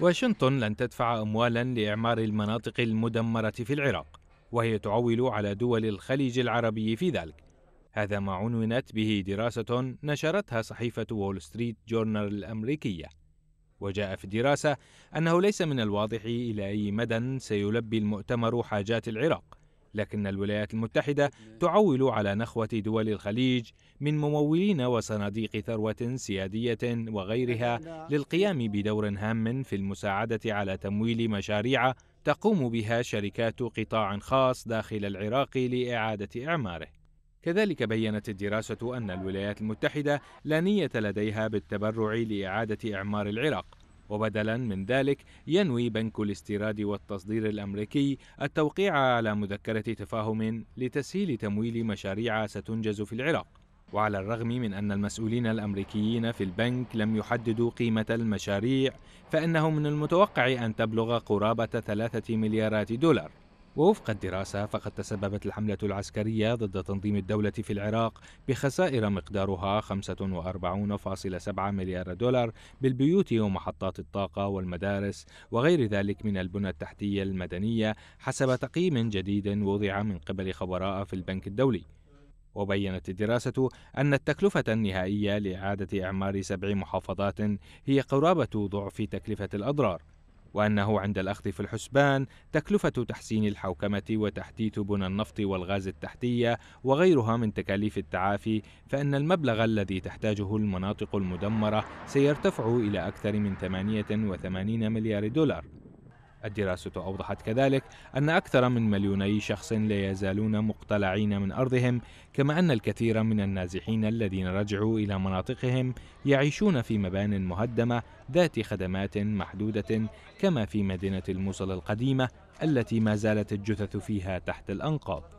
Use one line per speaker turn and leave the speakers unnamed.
واشنطن لن تدفع أموالا لإعمار المناطق المدمرة في العراق وهي تعول على دول الخليج العربي في ذلك هذا ما عنونت به دراسة نشرتها صحيفة وول ستريت جورنال الأمريكية وجاء في الدراسة أنه ليس من الواضح إلى أي مدى سيلبي المؤتمر حاجات العراق لكن الولايات المتحدة نعم. تعول على نخوة دول الخليج من ممولين وصناديق ثروة سيادية وغيرها للقيام بدور هام في المساعدة على تمويل مشاريع تقوم بها شركات قطاع خاص داخل العراق لإعادة إعماره. كذلك بينت الدراسة أن الولايات المتحدة لا نية لديها بالتبرع لإعادة إعمار العراق، وبدلا من ذلك ينوي بنك الاستيراد والتصدير الامريكي التوقيع على مذكره تفاهم لتسهيل تمويل مشاريع ستنجز في العراق وعلى الرغم من ان المسؤولين الامريكيين في البنك لم يحددوا قيمه المشاريع فانه من المتوقع ان تبلغ قرابه ثلاثه مليارات دولار ووفق الدراسة فقد تسببت الحملة العسكرية ضد تنظيم الدولة في العراق بخسائر مقدارها 45.7 مليار دولار بالبيوت ومحطات الطاقة والمدارس وغير ذلك من البنى التحتية المدنية حسب تقييم جديد وضع من قبل خبراء في البنك الدولي. وبينت الدراسة أن التكلفة النهائية لإعادة إعمار سبع محافظات هي قرابة ضعف تكلفة الأضرار. وأنه عند الأخذ في الحسبان تكلفة تحسين الحوكمة وتحديث بنى النفط والغاز التحتية وغيرها من تكاليف التعافي فإن المبلغ الذي تحتاجه المناطق المدمرة سيرتفع إلى أكثر من 88 مليار دولار الدراسة أوضحت كذلك أن أكثر من مليوني شخص لا يزالون مقتلعين من أرضهم، كما أن الكثير من النازحين الذين رجعوا إلى مناطقهم يعيشون في مبان مهدمة ذات خدمات محدودة، كما في مدينة الموصل القديمة التي ما زالت الجثث فيها تحت الأنقاض.